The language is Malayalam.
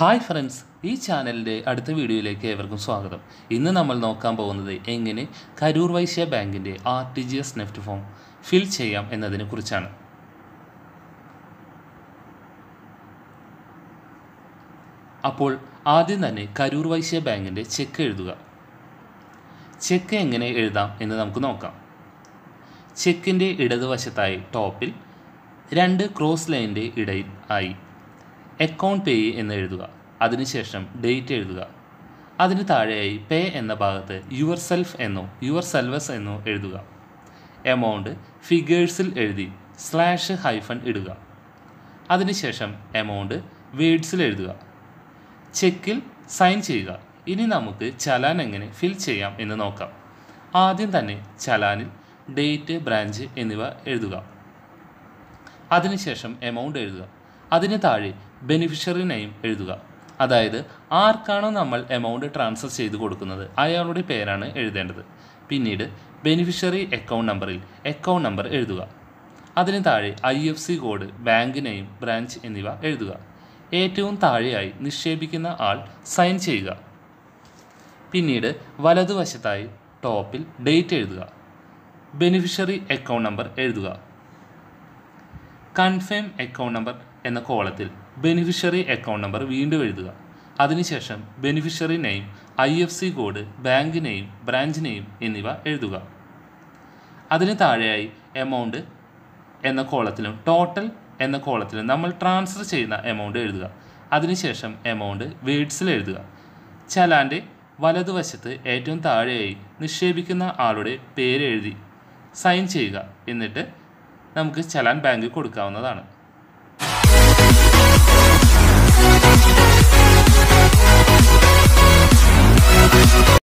ഹായ് ഫ്രണ്ട്സ് ഈ ചാനലിൻ്റെ അടുത്ത വീഡിയോയിലേക്ക് ഏവർക്കും സ്വാഗതം ഇന്ന് നമ്മൾ നോക്കാൻ പോകുന്നത് എങ്ങനെ കരൂർ വൈശ്യ ബാങ്കിൻ്റെ R T G S NEFT form fill ചെയ്യാം എന്നതിനെക്കുറിച്ചാണ് അപ്പോൾ ആദ്യം തന്നെ കരൂർ വൈശ്യ ബാങ്കിൻ്റെ ചെക്ക് എഴുതുക ചെക്ക് എങ്ങനെ എഴുതാം എന്ന് നമുക്ക് നോക്കാം ചെക്കിൻ്റെ ഇടതുവശത്തായി ടോപ്പിൽ രണ്ട് ക്രോസ് ലൈനിൻ്റെ ഇടയിൽ ആയി അക്കൗണ്ട് പേ എന്ന് എഴുതുക അതിനുശേഷം ഡേറ്റ് എഴുതുക അതിന് താഴെയായി പേ എന്ന ഭാഗത്ത് യുവർ സെൽഫ് എന്നോ യുവർ സെൽവസ് എന്നോ എഴുതുക എമൗണ്ട് ഫിഗേഴ്സിൽ എഴുതി സ്ലാഷ് ഹൈഫൺ ഇടുക അതിനുശേഷം എമൗണ്ട് വേഡ്സിൽ എഴുതുക ചെക്കിൽ സൈൻ ചെയ്യുക ഇനി നമുക്ക് ചലാൻ എങ്ങനെ ഫിൽ ചെയ്യാം എന്ന് നോക്കാം ആദ്യം തന്നെ ചലാനിൽ ഡേറ്റ് ബ്രാഞ്ച് എന്നിവ എഴുതുക അതിനുശേഷം എമൗണ്ട് എഴുതുക അതിന് താഴെ ബെനിഫിഷ്യറി നെയിം എഴുതുക അതായത് ആർക്കാണോ നമ്മൾ എമൗണ്ട് ട്രാൻസ്ഫർ ചെയ്ത് കൊടുക്കുന്നത് അയാളുടെ പേരാണ് എഴുതേണ്ടത് പിന്നീട് ബെനിഫിഷ്യറി അക്കൗണ്ട് നമ്പറിൽ അക്കൗണ്ട് നമ്പർ എഴുതുക അതിന് താഴെ I F C code bank name branch എന്നിവ എഴുതുക ഏറ്റവും താഴെയായി നിക്ഷേപിക്കുന്ന ആൾ സൈൻ ചെയ്യുക പിന്നീട് വലതുവശത്തായി ടോപ്പിൽ ഡേറ്റ് എഴുതുക ബെനിഫിഷ്യറി അക്കൗണ്ട് നമ്പർ എഴുതുക കൺഫേം അക്കൗണ്ട് നമ്പർ എന്ന കോളത്തിൽ ബെനിഫിഷ്യറി അക്കൗണ്ട് നമ്പർ വീണ്ടും എഴുതുക അതിനുശേഷം beneficiary name I F C code bank name branch name എന്നിവ എഴുതുക അതിന് താഴെയായി എമൗണ്ട് എന്ന കോളത്തിലും ടോട്ടൽ എന്ന കോളത്തിലും നമ്മൾ ട്രാൻസ്ഫർ ചെയ്യുന്ന എമൗണ്ട് എഴുതുക അതിനുശേഷം എമൗണ്ട് വേഡ്സിൽ എഴുതുക ചലാൻ്റെ വലതുവശത്ത് ഏറ്റവും താഴെയായി നിക്ഷേപിക്കുന്ന ആളുടെ പേര് എഴുതി സൈൻ ചെയ്യുക എന്നിട്ട് നമുക്ക് ചലാൻ ബാങ്കിൽ കൊടുക്കാവുന്നതാണ്